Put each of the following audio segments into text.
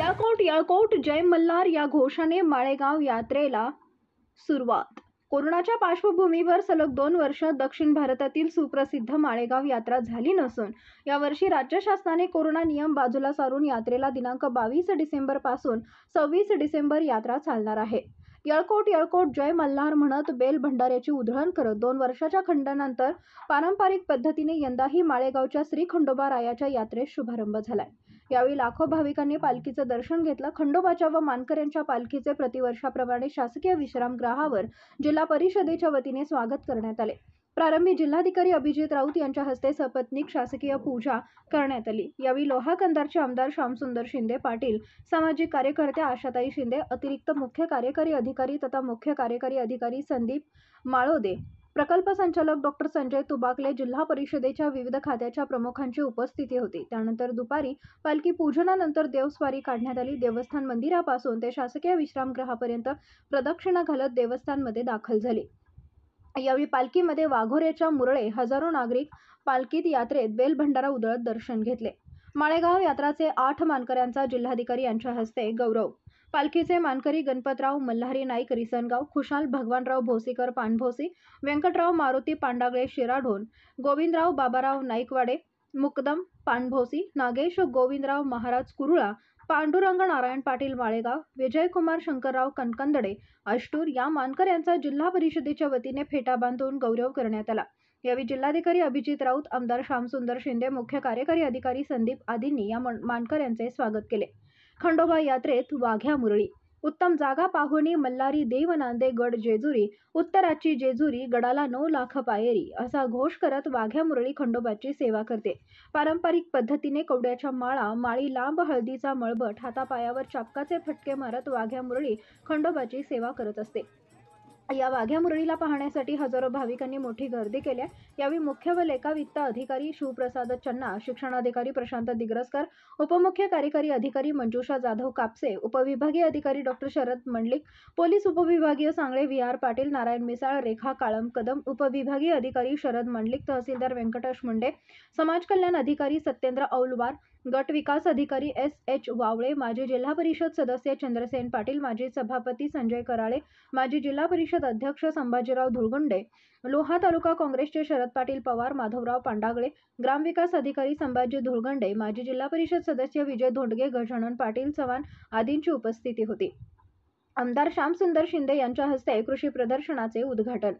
याकोट याकोट जय मल्हार या घोषाने माळेगाव यात्रेला सुरुवात कोरोनाच्या पार्श्वभूमीवर सलग दोन वर्ष दक्षिण भारतातील सुप्रसिद्ध माळेगाव यात्रा झाली नसून यावर्षी राज्य शासनाने कोरोना नियम बाजूला सारून यात्रेला दिनांक बावीस डिसेंबरपासून सव्वीस डिसेंबर यात्रा चालणार आहे यळकोट यळकोट जय मल्हार म्हणत बेल भंडाऱ्याची उधळण करत दोन वर्षाच्या खंडानंतर पारंपरिक पद्धतीने यंदाही माळेगावच्या श्री खंडोबा रायाच्या यात्रेस शुभारंभ झालाय यावेळी लाखो भाविकांनी पालखीचं दर्शन घेतलं खंडोबाच्या व मानकऱ्यांच्या पालखीचे प्रतिवर्षाप्रमाणे शासकीय विश्रामगृहावर जिल्हा परिषदेच्या वतीने स्वागत करण्यात आले प्रारंभी जिल्हाधिकारी अभिजित राऊत यांच्या हस्ते सपत्नीक शासकीय पूजा करण्यात आली यावेळी लोहा कंदारचे आमदार श्यामसुंदर शिंदे पाटील सामाजिक कार्यकर्ते आशाताई शिंदे अतिरिक्त मुख्य कार्यकारी अधिकारी तथा मुख्य कार्यकारी अधिकारी संदीप माळोदे प्रकल्प संचालक डॉक्टर संजय तुबाकले जिल्हा परिषदेच्या विविध खात्याच्या प्रमुखांची उपस्थिती होती त्यानंतर दुपारी पालखी पूजनानंतर देवस्वारी काढण्यात आली देवस्थान मंदिरापासून ते शासकीय विश्रामगृहापर्यंत प्रदक्षिणा घालत देवस्थानमध्ये दाखल झाली यावेळी पालखीमध्ये वाघोऱ्याच्या मुरळे हजारो नागरिक पालखीत यात्रेत बेलभंडारा उधळत दर्शन घेतले माळेगाव यात्राचे आठ मानकऱ्यांचा जिल्हाधिकारी यांच्या हस्ते गौरव पालखीचे मानकरी गणपतराव मल्हारी नाईक रिसनगाव खुशाल भगवानराव भोसीकर पानभोसी व्यंकटराव मारुती पांडागळे शिराढोण गोविंदराव बाबाराव नाईकवाडे मुकदम पानभोसी नागेश गोविंदराव महाराज कुरुळा पांडुरंग नारायण पाटील माळेगाव विजयकुमार शंकरराव कनकंदडे अष्टूर या मानकर यांचा जिल्हा परिषदेच्या वतीने फेटा बांधून गौरव करण्यात आला यावेळी जिल्हाधिकारी अभिजित राऊत आमदार श्यामसुंदर शिंदे मुख्य कार्यकारी अधिकारी संदीप आदींनी या मानकर यांचे स्वागत केले खंडोबा यात्रेत वाघ्या मुरळी उत्तम जागा पाहुणी मल्हारी देवनांदे गड जेजुरी उत्तराची जेजुरी गडाला नऊ लाख पायरी असा घोष करत वाघ्या मुरळी खंडोबाची सेवा करते पारंपरिक पद्धतीने कवड्याच्या माळा माळी लांब हळदीचा मळबट हातापायावर चापकाचे फटके मारत वाघ्या मुरळी खंडोबाची सेवा करत असते या वाघ्या मुरळीला पाहण्यासाठी हजारो भाविकांनी मोठी गर्दी केल्या यावेळी मुख्य व लेखा वित्त अधिकारी शिवप्रसाद चन्ना शिक्षणाधिकारी प्रशांत दिग्रसकर उपमुख्य कार्यकारी अधिकारी मंजुषा जाधव कापसे उपविभागीय अधिकारी डॉक्टर शरद मंडलिक पोलीस उपविभागीय सांगळे व्ही आर पाटील नारायण मिसाळ रेखा काळम कदम उपविभागीय अधिकारी शरद मंडलिक तहसीलदार व्यंकटेश मुंडे समाज कल्याण अधिकारी सत्येंद्र औलवार गट विकास अधिकारी एस एच वावळे माजी जिल्हा परिषद सदस्य चंद्रसेन पाटील माजी सभापती संजय कराळे माजी जिल्हा परिषद परिषद अध्यक्ष संभाजीराव धुळगुंडे लोहा तालुका काँग्रेसचे शरद पाटील पवार माधवराव पांडागळे ग्रामविकास अधिकारी संभाजी धुळगंडे माजी जिल्हा परिषद सदस्य विजय धोंडगे गजानन पाटील चव्हाण आदींची उपस्थिती होती आमदार श्यामसुंदर शिंदे यांच्या हस्ते कृषी प्रदर्शनाचे उद्घाटन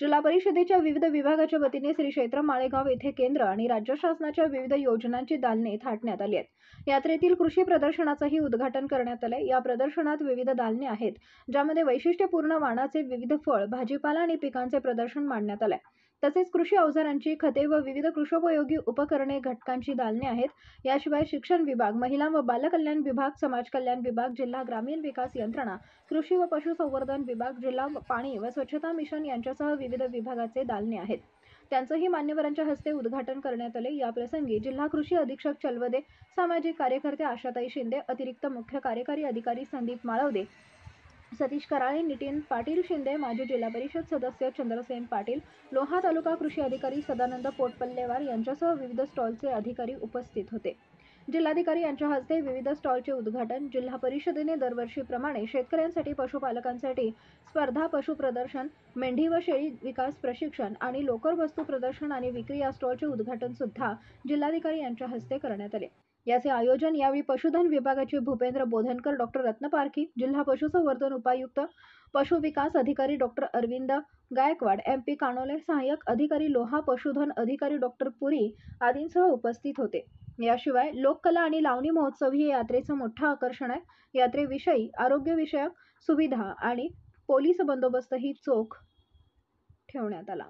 जिल्हा परिषदेच्या विविध विभागाच्या वतीने श्री क्षेत्र माळेगाव येथे केंद्र आणि राज्य शासनाच्या विविध योजनांची दालने थाटण्यात आली आहेत यात्रेतील कृषी प्रदर्शनाचंही उद्घाटन करण्यात आले या प्रदर्शनात विविध दालने आहेत ज्यामध्ये वैशिष्ट्यपूर्ण वाणाचे विविध फळ भाजीपाला आणि पिकांचे प्रदर्शन मांडण्यात आले तसेच कृषी अवजारांची खते व विविध कृषोपयोगी उपकरणे घटकांची दालने आहेत याशिवाय शिक्षण विभाग महिला व बालकल्याण विभाग समाज कल्याण विभाग जिल्हा ग्रामीण विकास यंत्रणा कृषी व पशुसंवर्धन विभाग जिल्हा पाणी व स्वच्छता मिशन यांच्यासह विविध विभागाचे दालने आहेत त्यांचंही मान्यवरांच्या हस्ते उद्घाटन करण्यात आले या प्रसंगी जिल्हा कृषी अधीक्षक चलवदे सामाजिक कार्यकर्ते आशाताई शिंदे अतिरिक्त मुख्य कार्यकारी अधिकारी संदीप माळवदे सतीश कराळे नितीन पाटील शिंदे माजी जिल्हा परिषद सदस्य चंद्रसेन पाटील लोहा तालुका कृषी अधिकारी सदानंद पोटपल्लेवार यांच्यासह विविध स्टॉलचे अधिकारी उपस्थित होते जिल्हाधिकारी यांच्या हस्ते विविध स्टॉलचे उद्घाटन जिल्हा परिषदेने दरवर्षीप्रमाणे शेतकऱ्यांसाठी पशुपालकांसाठी स्पर्धा पशु प्रदर्शन मेंढी व शेळी विकास प्रशिक्षण आणि लोकर वस्तू प्रदर्शन आणि विक्री या स्टॉलचे उद्घाटन सुद्धा जिल्हाधिकारी यांच्या हस्ते करण्यात आले याचे आयोजन यावेळी पशुधन विभागाचे भूपेंद्र बोधनकर डॉक्टर रत्नपारखी जिल्हा पशुसंवर्धन उपायुक्त पशु विकास अधिकारी doctor Arvind Gaikwad M P Kanole सहाय्यक अधिकारी लोहा पशुधन अधिकारी डॉक्टर पुरी आदींसह उपस्थित होते याशिवाय लोककला आणि लावणी महोत्सव ही यात्रेचं मोठं आकर्षण आहे यात्रेविषयी आरोग्यविषयक सुविधा आणि पोलीस बंदोबस्तही चोख ठेवण्यात आला